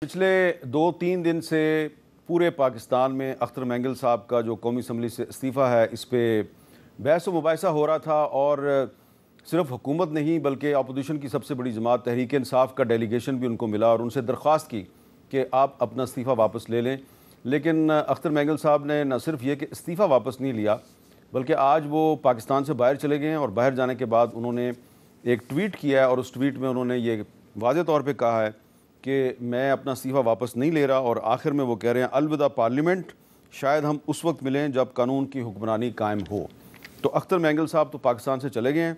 पिछले दो तीन दिन से पूरे पाकिस्तान में अख्तर मैंगल साहब का जो कौमी असम्बली से इस्तीफ़ा है इस पर बहस व मुबासा हो रहा था और सिर्फ हुकूमत नहीं बल्कि अपोजिशन की सबसे बड़ी जमात तहरीक इंसाफ का डेलीगेशन भी उनको मिला और उनसे दरख्वास्त की कि आप अपना इस्तीफ़ा वापस ले लें लेकिन अख्तर मैंगल साहब ने न सिर्फ ये कि इस्तीफ़ा वापस नहीं लिया बल्कि आज वो पाकिस्तान से बाहर चले गए हैं और बाहर जाने के बाद उन्होंने एक ट्वीट किया है और उस ट्वीट में उन्होंने ये वाज तौर पर कहा है कि मैं अपना इस्तीफ़ा वापस नहीं ले रहा और आखिर में वो कह रहे हैं अलविदा पार्लियामेंट शायद हम उस वक्त मिलें जब कानून की हुक्मरानी कायम हो तो अख्तर मैंगल साहब तो पाकिस्तान से चले गए हैं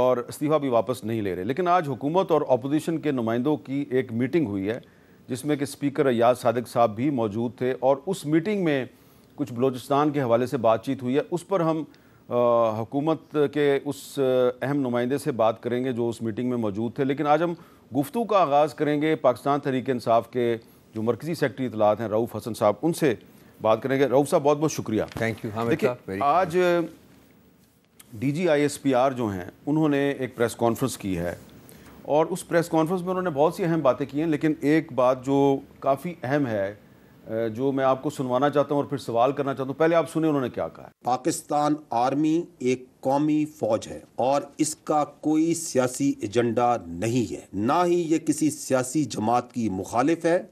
और इस्तीफ़ा भी वापस नहीं ले रहे लेकिन आज हुकूमत और अपोजिशन के नुमाइंदों की एक मीटिंग हुई है जिसमें कि स्पीकर अयाज सदक साहब भी मौजूद थे और उस मीटिंग में कुछ बलोचिस्तान के हवाले से बातचीत हुई है उस पर हम हकूमत के उस अहम नुमाइंदे से बात करेंगे जो उस मीटिंग में मौजूद थे लेकिन आज हम गुफ्तु का आगाज़ करेंगे पाकिस्तान तहरीक इंसाफ के जो मरकज़ी सेक्रटरी इतलात हैं रऊफ़ हसन साहब उनसे बात करेंगे रऊफ़ साहब बहुत बहुत शुक्रिया थैंक यू देखिए आज D G I S P R जो हैं उन्होंने एक प्रेस कॉन्फ्रेंस की है और उस प्रेस कॉन्फ्रेंस में उन्होंने बहुत सी अहम बातें की हैं लेकिन एक बात जो काफ़ी अहम है जो मैं आपको सुनवाना चाहता हूँ और फिर सवाल करना चाहता हूँ पहले आप सुने उन्होंने क्या कहा पाकिस्तान आर्मी एक कौमी फौज है और इसका कोई सियासी एजेंडा नहीं है ना ही ये किसी सियासी जमात की मुखालिफ है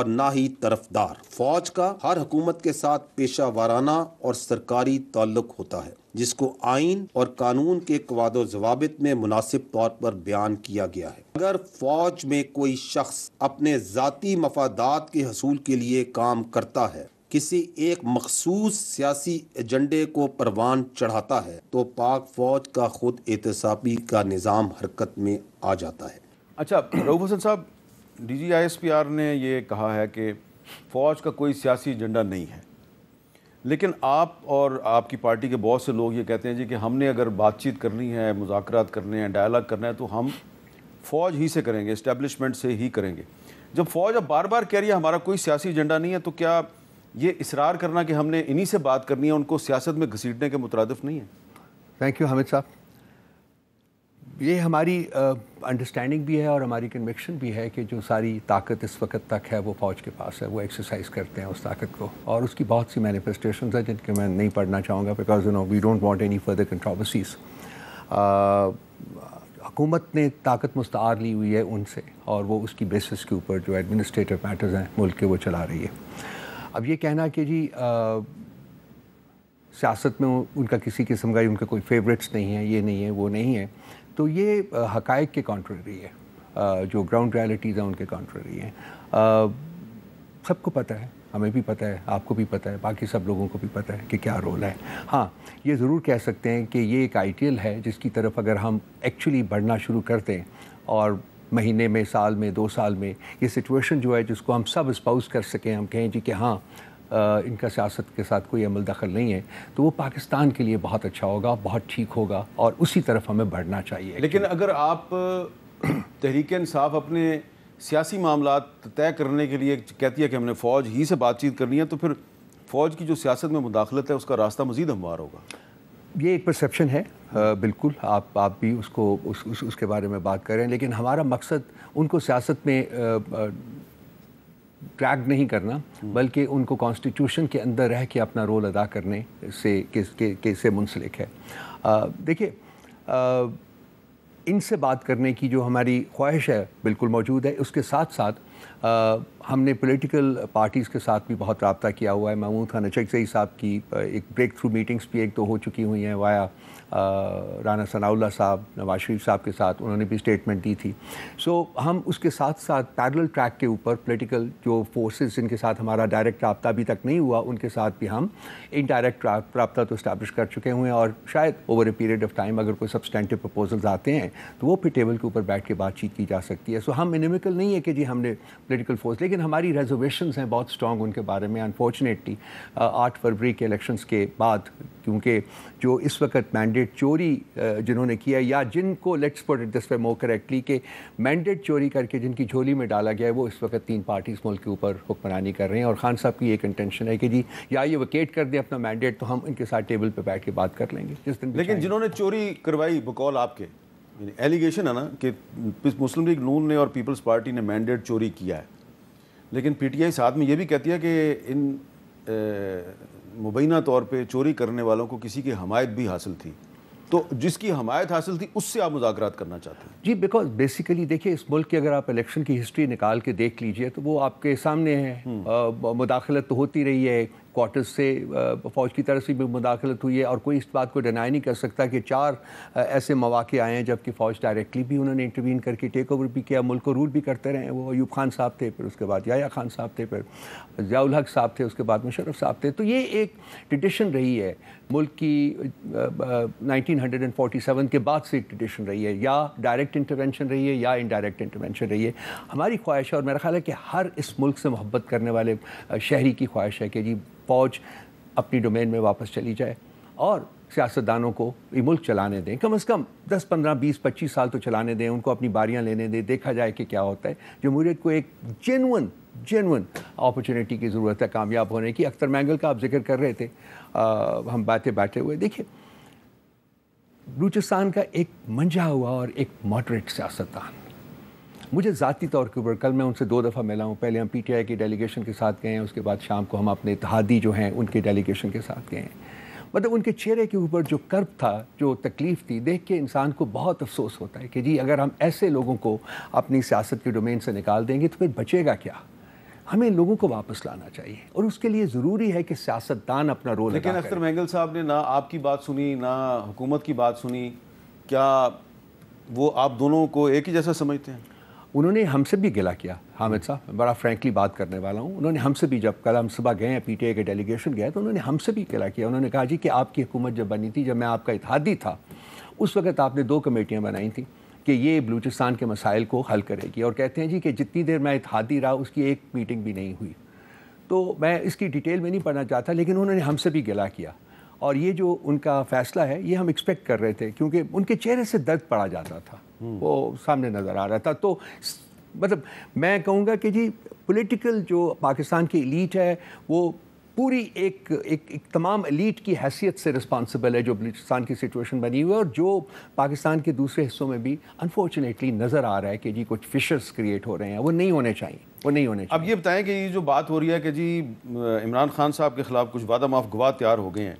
और ना ही तरफदार फौज का हर हुकूमत के साथ पेशा वाराना और सरकारी ताल्लुक होता है जिसको आइन और कानून के कवाद जवाबित में मुनासिब तौर पर बयान किया गया है अगर फौज में कोई शख्स अपने ज़ाती मफादात के हसूल के लिए काम करता है किसी एक मखसूस सियासी एजेंडे को परवान चढ़ाता है तो पाक फौज का खुद एहतसाबी का निज़ाम हरकत में आ जाता है अच्छा रऊफ हसन साहब D G I S P R ने ये कहा है कि फ़ौज का कोई सियासी एजेंडा नहीं है लेकिन आप और आपकी पार्टी के बहुत से लोग ये कहते हैं जी कि हमने अगर बातचीत करनी है मुजाकर करने हैं डायलाग करना है तो हम फ़ौज ही से करेंगे इस्टेब्लिशमेंट से ही करेंगे जब फ़ौज अब बार बार कह रही है हमारा कोई सियासी एजेंडा नहीं है तो क्या ये इसरार करना कि हमने इन्हीं से बात करनी है उनको सियासत में घसीटने के मुतरद नहीं है थैंक यू हमिद साहब ये हमारी अंडरस्टैंडिंग भी है और हमारी कन्विक्शन भी है कि जो सारी ताकत इस वक्त तक है वो फौज के पास है वो एक्सरसाइज करते हैं उस ताकत को और उसकी बहुत सी मैनिफेस्टेशन है जिनके मैं नहीं पढ़ना चाहूँगा because you know we don't want any further controversies हुकूमत ने ताकत मुस्तार ली हुई है उनसे और वो उसकी बेसिस के ऊपर जो एडमिनिस्ट्रेटिव मैटर्स हैं मुल्क के वो चला रही है अब ये कहना कि जी सियासत में उनका किसी किस्म का उनका कोई फेवरेट्स नहीं है ये नहीं है वो नहीं है तो ये हक के कॉन्ट्ररी है जो ग्राउंड रियलिटीज़ हैं उनके कॉन्ट्ररी हैं सबको पता है हमें भी पता है आपको भी पता है बाकी सब लोगों को भी पता है कि क्या रोल है हाँ ये ज़रूर कह सकते हैं कि ये एक आइडियल है जिसकी तरफ अगर हम एक्चुअली बढ़ना शुरू करते हैं और महीने में साल में दो साल में ये सिचुएशन जो है जिसको हम सब स्पाउस कर सकें हम कहें जी कि हाँ इनका सियासत के साथ कोई अमल दखल नहीं है तो वो पाकिस्तान के लिए बहुत अच्छा होगा बहुत ठीक होगा और उसी तरफ हमें बढ़ना चाहिए लेकिन अगर आप तहरीक इंसाफ अपने सियासी मामला तय करने के लिए कहती है कि हमने फ़ौज ही से बातचीत करनी है तो फिर फ़ौज की जो सियासत में मुदाखलत है उसका रास्ता मजीद हमवार होगा ये एक परसेप्शन है आ, बिल्कुल आप आप भी उसको उस, उस उसके बारे में बात करें लेकिन हमारा मकसद उनको सियासत में आ, आ, ट्रैक नहीं करना हम्म। बल्कि उनको कॉन्स्टिट्यूशन के अंदर रह के अपना रोल अदा करने से के, के, के से मुंसलिक है देखिए इनसे बात करने की जो हमारी ख्वाहिश है बिल्कुल मौजूद है उसके साथ साथ हमने पॉलिटिकल पार्टीज़ के साथ भी बहुत रबता किया हुआ है महमूद खान अचकजई साहब की एक ब्रेक थ्रू मीटिंग्स भी एक तो हो चुकी हुई हैं वाया राना सनाउल्ला साहब नवाज शरीफ साहब के साथ उन्होंने भी स्टेटमेंट दी थी सो so, हम उसके साथ साथ पैरल ट्रैक के ऊपर पोलिटिकल जो फोर्सेस जिनके साथ हमारा डायरेक्ट रबता अभी तक नहीं हुआ उनके साथ भी हम इनडायरेक्ट रबता तो इस्टेब्लिश कर चुके हुए हैं और शायद over a period of time अगर कोई सब्सटेंटिव प्रपोजल्स आते हैं तो वो फिर टेबल के ऊपर बैठ के बातचीत की जा सकती है सो so, हम इनमिकल नहीं है कि जी हमने पोलिटिकल फोर्स लेकिन हमारी रेजोवेशन हैं बहुत स्ट्रॉग उनके बारे में अनफॉर्चुनेटली आठ फरवरी के इलेक्शन के बाद क्योंकि जो इस वक्त मैंडेट चोरी जिन्होंने किया या जिनको let's put it this way more correctly कि मैंडेट चोरी करके जिनकी झोली में डाला गया है वो इस वक्त तीन पार्टीज़ मुल्क के ऊपर हुक्मरानी कर रहे हैं और खान साहब की एक इंटेंशन है कि जी या ये वकेट कर दें अपना मैंडेट तो हम इनके साथ टेबल पर बैठ के बात कर लेंगे जिस दिन लेकिन जिन्होंने चोरी करवाई बकौल आपके एलिगेशन है ना कि मुस्लिम लीग नून ने और पीपल्स पार्टी ने मैंडेट चोरी किया है लेकिन पीटीआई साथ में ये भी कहती है कि इन मुबैना तौर पे चोरी करने वालों को किसी की हमायत भी हासिल थी तो जिसकी हमायत हासिल थी उससे आप मुजात करना चाहते हैं जी बिकॉज बेसिकली देखिए इस मुल्क की अगर आप इलेक्शन की हिस्ट्री निकाल के देख लीजिए तो वो आपके सामने है हम्म। मुदाखलत तो होती रही है क्वार्टर्स से फ़ौज की तरफ से भी मुदाखलत हुई है और कोई इस बात को डिनाई नहीं कर सकता कि चार ऐसे मौाक़े आए हैं जबकि फ़ौज डायरेक्टली भी उन्होंने इंटरवीन करके टेक ओवर भी किया मुल्क को रूल भी करते रहे वो अयूब खान साहब थे फिर उसके बाद याया खान साहब थे फिर जयाल हक साहब थे उसके बाद मुशरफ साहब थे तो ये एक ट्रडिशन रही है मुल्क की nineteen hundred and forty seven के बाद से एक ट्रडिशन रही है या डायरेक्ट इंटरवेंशन रही है या इनडायरेक्ट इंटरवेंशन रही है हमारी ख्वाहिश है और मेरा ख्याल है कि हर इस मुल्क से मोहब्बत करने वाले शहरी की ख्वाहिश है कि जी फौज अपनी डोमेन में वापस चली जाए और सियासतदानों को ये मुल्क चलाने दें कम अज़ कम 10, 15, 20, 25 साल तो चलाने दें उनको अपनी बारियां लेने दें देखा जाए कि क्या होता है जमहूरियत को एक जेनवन जेनवन अपॉर्चुनिटी की ज़रूरत है कामयाब होने की अख्तर मैंगल का आप जिक्र कर रहे थे आ, हम बातें बैठे हुए देखिए बलूचिस्तान का एक मंझा हुआ और एक मॉडरेट सियासतदान मुझे ज़ाती तौर के ऊपर कल मैं उनसे दो दफ़ा मिला हूँ पहले हम पी टी आई के डेलीगेशन के साथ गए हैं उसके बाद शाम को हम अपने इतिहादी जो हैं उनके डेलीगेशन के साथ गए हैं मतलब उनके चेहरे के ऊपर जो कर्ब था जो तकलीफ़ थी देख के इंसान को बहुत अफसोस होता है कि जी अगर हम ऐसे लोगों को अपनी सियासत के डोमेन से निकाल देंगे तो फिर बचेगा क्या हमें लोगों को वापस लाना चाहिए और उसके लिए ज़रूरी है कि सियासतदान अपना रोल लेकिन अख्तर महंगल साहब ने ना आपकी बात सुनी ना हुकूमत की बात सुनी क्या वो आप दोनों को एक ही जैसा समझते हैं उन्होंने हमसे भी गिला किया हामिद साहब बड़ा फ्रैंकली बात करने वाला हूँ उन्होंने हमसे भी जब कल हम सुबह गए हैं पीटीए के डेलीगेशन गए तो उन्होंने हमसे भी गिला किया उन्होंने कहा जी कि आपकी हुकूमत जब बनी थी जब मैं आपका इतिहादी था उस वक्त आपने दो कमेटियाँ बनाई थी कि ये बलूचिस्तान के मसाइल को हल करेगी और कहते हैं जी कि जितनी देर मैं इतिहादी रहा उसकी एक मीटिंग भी नहीं हुई तो मैं इसकी डिटेल में नहीं पढ़ना चाहता लेकिन उन्होंने हमसे भी गिला किया और ये जो उनका फैसला है ये हम एक्सपेक्ट कर रहे थे क्योंकि उनके चेहरे से दर्द पड़ा जाता था हम्म। वो सामने नज़र आ रहा था तो मतलब मैं कहूँगा कि जी पॉलिटिकल जो पाकिस्तान की इलीट है वो पूरी एक एक, एक तमाम अलीट की हैसियत से रिस्पॉन्सिबल है जो बलूचिस्तान की सिचुएशन बनी हुई है और जो पाकिस्तान के दूसरे हिस्सों में भी अनफॉर्चुनेटली नज़र आ रहा है कि जी कुछ फिशर्स क्रिएट हो रहे हैं वो नहीं होने चाहिए वो नहीं होने चाहिए अब ये बताएं कि ये जो बात हो रही है कि जी इमरान खान साहब के खिलाफ कुछ वादा माफ गवाह तैयार हो गए हैं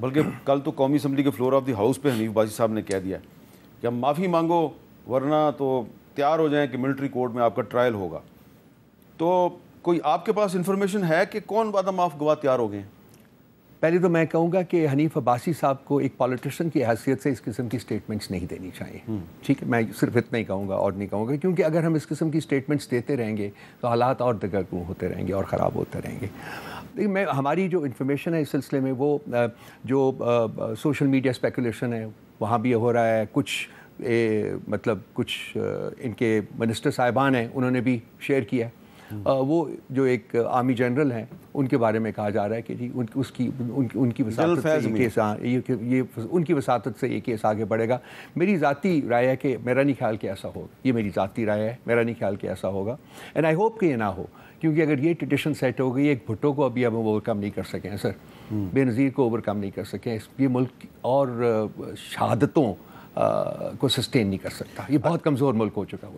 बल्कि कल तो कौमी असम्बली के फ्लोर ऑफ द हाउस पे हनीफ बाजी साहब ने कह दिया कि हम माफ़ी मांगो वरना तो तैयार हो जाएं कि मिलिट्री कोर्ट में आपका ट्रायल होगा तो कोई आपके पास इंफॉर्मेशन है कि कौन वादा माफ़ गवाह तैयार हो गए पहले तो मैं कहूँगा कि हनीफ अब्बासी साहब को एक पॉलिटिशियन की हैसियत से इस किस्म की स्टेटमेंट्स नहीं देनी चाहिए हम्म। ठीक है मैं सिर्फ इतना ही कहूँगा और नहीं कहूँगा क्योंकि अगर हम इस किस्म की स्टेटमेंट्स देते रहेंगे तो हालात और दगरगू होते रहेंगे और ख़राब होते रहेंगे लेकिन मैं हमारी जो इन्फॉर्मेशन है इस सिलसिले में वो जो सोशल मीडिया स्पेकुलेशन है वहाँ भी हो रहा है कुछ ए, मतलब कुछ इनके मिनिस्टर साहिबान हैं उन्होंने भी शेयर किया है वो जो एक आर्मी जनरल हैं उनके बारे में कहा जा रहा है कि जी उन, उसकी उन, उनकी वसात से ये केस ये, ये उनकी वसात से ये केस आगे बढ़ेगा मेरी ज़ाती राय है कि मेरा नहीं ख्याल कि ऐसा होगा ये मेरी ज़ाती राय है मेरा नहीं ख्याल कि ऐसा होगा एंड आई होप कि ये ना हो क्योंकि अगर ये ट्रेडिशन सेट हो गई एक भुट्टो को अभी हम ओवरकम नहीं कर सकें हैं सर बेनज़ीर को ओवरकम नहीं कर सके हम्म। ये मुल्क और शहादतों को सस्टेन नहीं कर सकता ये बहुत कमज़ोर मुल्क हो चुका हुआ